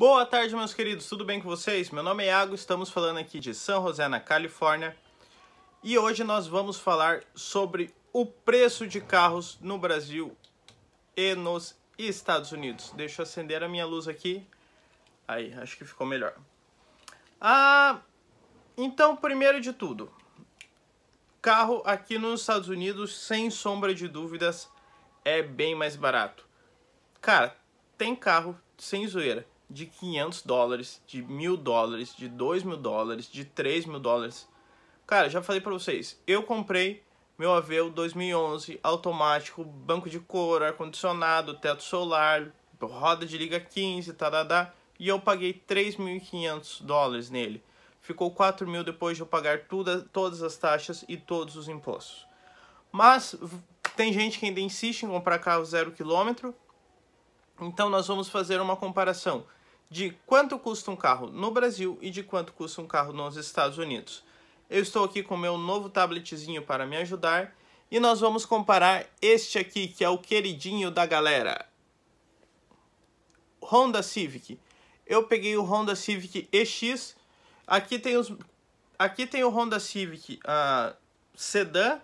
Boa tarde, meus queridos, tudo bem com vocês? Meu nome é Iago, estamos falando aqui de São José, na Califórnia, e hoje nós vamos falar sobre o preço de carros no Brasil e nos Estados Unidos. Deixa eu acender a minha luz aqui. Aí, acho que ficou melhor. Ah, então, primeiro de tudo, carro aqui nos Estados Unidos, sem sombra de dúvidas, é bem mais barato. Cara, tem carro, sem zoeira, de 500 dólares, de mil dólares, de dois mil dólares, de três mil dólares. Cara, já falei para vocês, eu comprei meu Aveo 2011 automático, banco de couro, ar-condicionado, teto solar, roda de liga 15, tarará, e eu paguei 3.500 dólares nele. Ficou 4.000 mil depois de eu pagar tudo, todas as taxas e todos os impostos. Mas tem gente que ainda insiste em comprar carro zero quilômetro, então nós vamos fazer uma comparação de quanto custa um carro no Brasil e de quanto custa um carro nos Estados Unidos. Eu estou aqui com meu novo tabletzinho para me ajudar e nós vamos comparar este aqui que é o queridinho da galera. Honda Civic. Eu peguei o Honda Civic EX. Aqui tem os aqui tem o Honda Civic uh, sedã,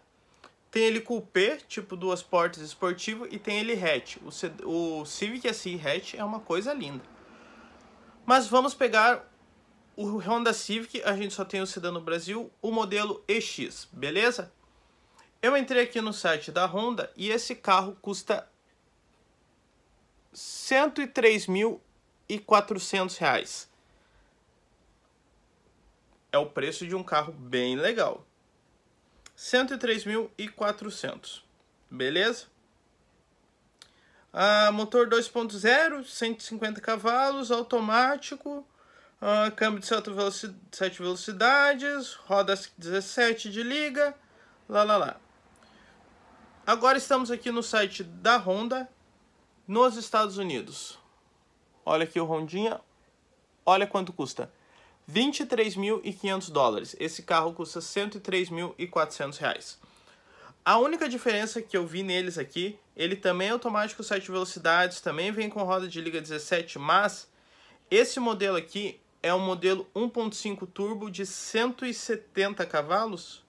tem ele coupé, tipo duas portas esportivo e tem ele hatch. O, o Civic SI hatch é uma coisa linda. Mas vamos pegar o Honda Civic, a gente só tem o sedã no Brasil, o modelo EX, beleza? Eu entrei aqui no site da Honda e esse carro custa R$ 103.400. É o preço de um carro bem legal. R$ 103.400. Beleza? Ah, motor 2.0, 150 cavalos, automático, ah, câmbio de 7 velocidades, velocidades, rodas 17 de liga, lá lá lá. Agora estamos aqui no site da Honda, nos Estados Unidos. Olha aqui o Rondinha, olha quanto custa. 23.500 dólares. Esse carro custa 103.400 reais. A única diferença que eu vi neles aqui, ele também é automático 7 velocidades, também vem com roda de liga 17, mas esse modelo aqui é um modelo 1.5 turbo de 170 cavalos.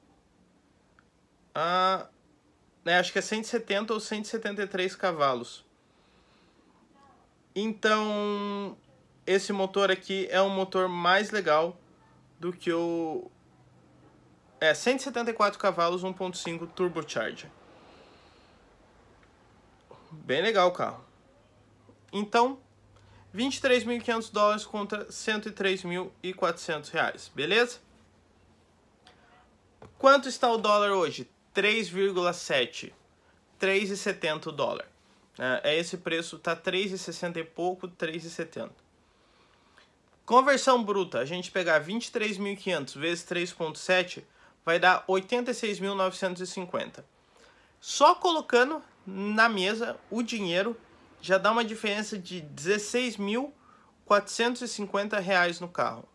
Ah, né, acho que é 170 ou 173 cavalos. Então, esse motor aqui é um motor mais legal do que o, é 174 cavalos, 1.5 turbocharger. Bem legal o carro. Então, 23.500 dólares contra 103.400 reais, beleza? Quanto está o dólar hoje? 3,7. 3,70 o dólar. É, é esse preço, tá 3,60 e pouco, 3,70. Conversão bruta, a gente pegar 23.500 vezes 3,7 vai dar 86.950. Só colocando na mesa o dinheiro já dá uma diferença de 16.450 reais no carro.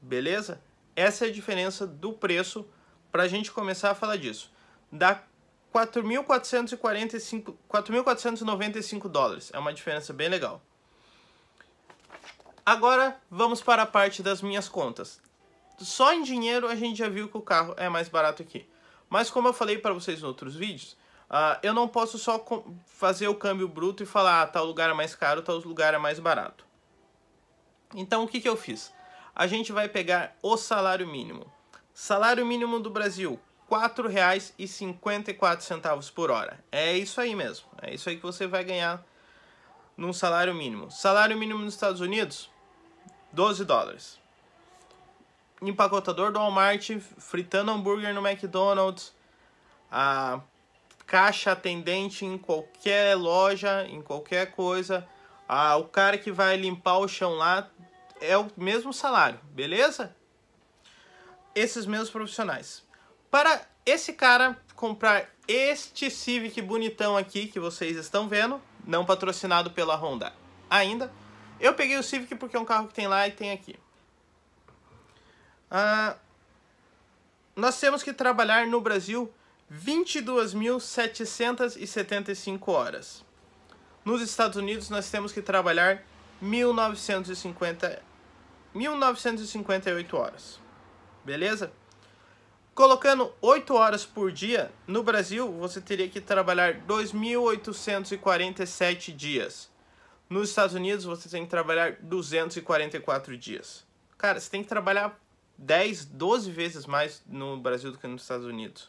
Beleza? Essa é a diferença do preço para a gente começar a falar disso. Dá 4.495 dólares. É uma diferença bem legal. Agora vamos para a parte das minhas contas. Só em dinheiro a gente já viu que o carro é mais barato aqui. Mas como eu falei para vocês em outros vídeos, uh, eu não posso só fazer o câmbio bruto e falar ah, tal lugar é mais caro, tal lugar é mais barato. Então o que, que eu fiz? A gente vai pegar o salário mínimo. Salário mínimo do Brasil, R$ 4,54 por hora. É isso aí mesmo. É isso aí que você vai ganhar num salário mínimo. Salário mínimo nos Estados Unidos, 12 dólares empacotador do Walmart, fritando hambúrguer no McDonald's, a caixa atendente em qualquer loja, em qualquer coisa, a, o cara que vai limpar o chão lá é o mesmo salário, beleza? Esses mesmos profissionais. Para esse cara comprar este Civic bonitão aqui que vocês estão vendo, não patrocinado pela Honda ainda, eu peguei o Civic porque é um carro que tem lá e tem aqui. Ah, nós temos que trabalhar no Brasil 22.775 horas. Nos Estados Unidos, nós temos que trabalhar 1950, 1958 horas. Beleza? Colocando 8 horas por dia, no Brasil você teria que trabalhar 2.847 dias. Nos Estados Unidos você tem que trabalhar 244 dias. Cara, você tem que trabalhar 10, 12 vezes mais no Brasil do que nos Estados Unidos.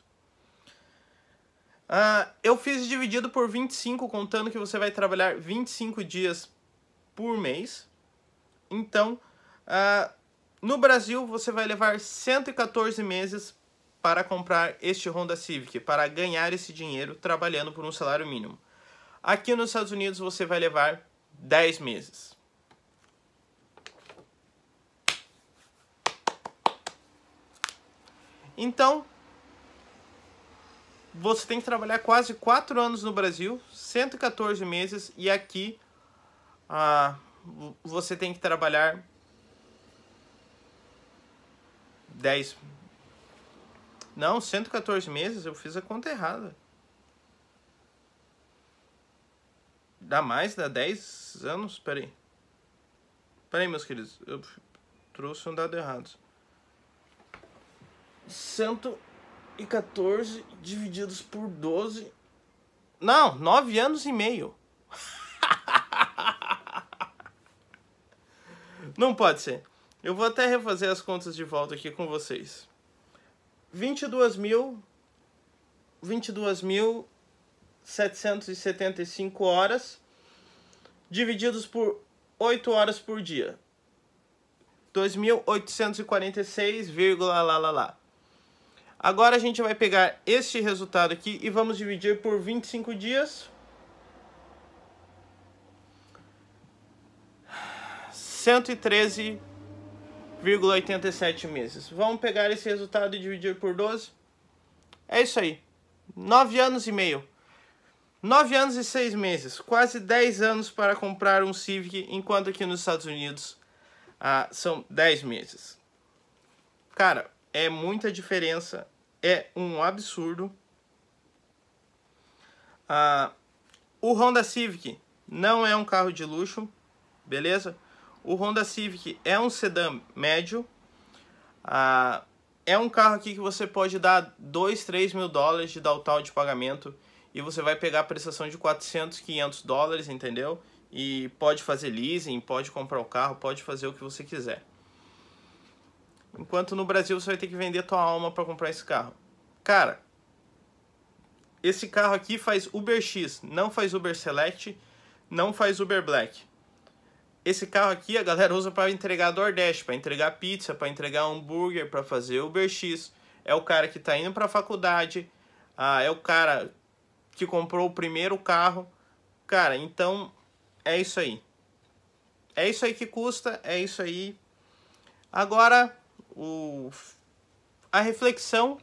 Uh, eu fiz dividido por 25, contando que você vai trabalhar 25 dias por mês. Então, uh, no Brasil, você vai levar 114 meses para comprar este Honda Civic, para ganhar esse dinheiro trabalhando por um salário mínimo. Aqui nos Estados Unidos, você vai levar 10 meses. Então, você tem que trabalhar quase 4 anos no Brasil, 114 meses, e aqui ah, você tem que trabalhar 10. Não, 114 meses, eu fiz a conta errada. Dá mais, dá 10 anos? Peraí. Peraí, meus queridos, eu trouxe um dado errado. 114 divididos por 12. Não, 9 anos e meio. Não pode ser. Eu vou até refazer as contas de volta aqui com vocês. 22 mil 22.775 horas divididos por 8 horas por dia. 2.846, lá lá lá lá. Agora a gente vai pegar este resultado aqui e vamos dividir por 25 dias. 113,87 meses. Vamos pegar esse resultado e dividir por 12. É isso aí. 9 anos e meio. 9 anos e 6 meses. Quase 10 anos para comprar um Civic, enquanto aqui nos Estados Unidos ah, são 10 meses. Cara, é muita diferença, é um absurdo. Ah, o Honda Civic não é um carro de luxo, beleza? O Honda Civic é um sedã médio. Ah, é um carro aqui que você pode dar 2, 3 mil dólares de downtown de pagamento e você vai pegar a prestação de 400, 500 dólares, entendeu? E pode fazer leasing, pode comprar o carro, pode fazer o que você quiser. Enquanto no Brasil você vai ter que vender tua alma para comprar esse carro. Cara, esse carro aqui faz Uber X, não faz Uber Select, não faz Uber Black. Esse carro aqui a galera usa para entregar DoorDash, para entregar pizza, para entregar hambúrguer, para fazer Uber X. É o cara que está indo para a faculdade, ah, é o cara que comprou o primeiro carro. Cara, então é isso aí. É isso aí que custa, é isso aí. Agora o, a reflexão,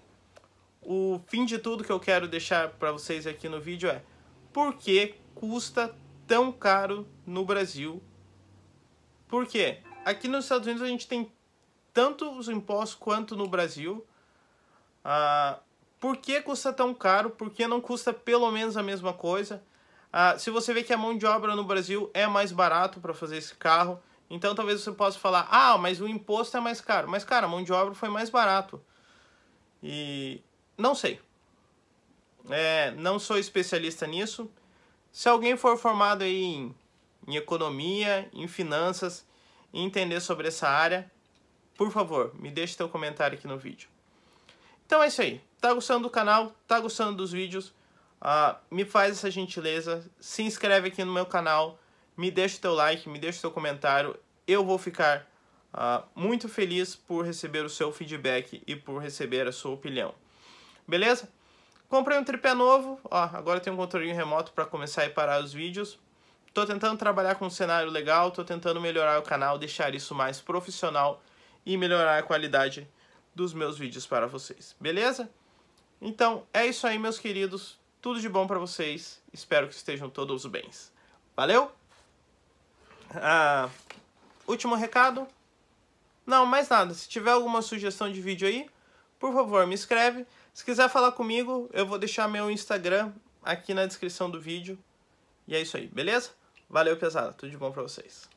o fim de tudo que eu quero deixar para vocês aqui no vídeo é por que custa tão caro no Brasil? Por quê? Aqui nos Estados Unidos a gente tem tanto os impostos quanto no Brasil. Ah, por que custa tão caro? Por que não custa pelo menos a mesma coisa? Ah, se você vê que a mão de obra no Brasil é mais barato para fazer esse carro, então talvez você possa falar, ah, mas o imposto é mais caro. Mas, cara, a mão de obra foi mais barato. E não sei. É, não sou especialista nisso. Se alguém for formado aí em, em economia, em finanças, e entender sobre essa área, por favor, me deixe seu comentário aqui no vídeo. Então é isso aí. Tá gostando do canal? Tá gostando dos vídeos? Uh, me faz essa gentileza. Se inscreve aqui no meu canal me deixa o teu like, me deixa o teu comentário. Eu vou ficar uh, muito feliz por receber o seu feedback e por receber a sua opinião. Beleza? Comprei um tripé novo, ó, agora tem um controle remoto para começar e parar os vídeos. Tô tentando trabalhar com um cenário legal, tô tentando melhorar o canal, deixar isso mais profissional e melhorar a qualidade dos meus vídeos para vocês, beleza? Então é isso aí, meus queridos. Tudo de bom para vocês. Espero que estejam todos bens. Valeu! Ah, último recado? Não, mais nada. Se tiver alguma sugestão de vídeo aí, por favor, me escreve. Se quiser falar comigo, eu vou deixar meu Instagram aqui na descrição do vídeo. E é isso aí, beleza? Valeu, pesada. Tudo de bom pra vocês.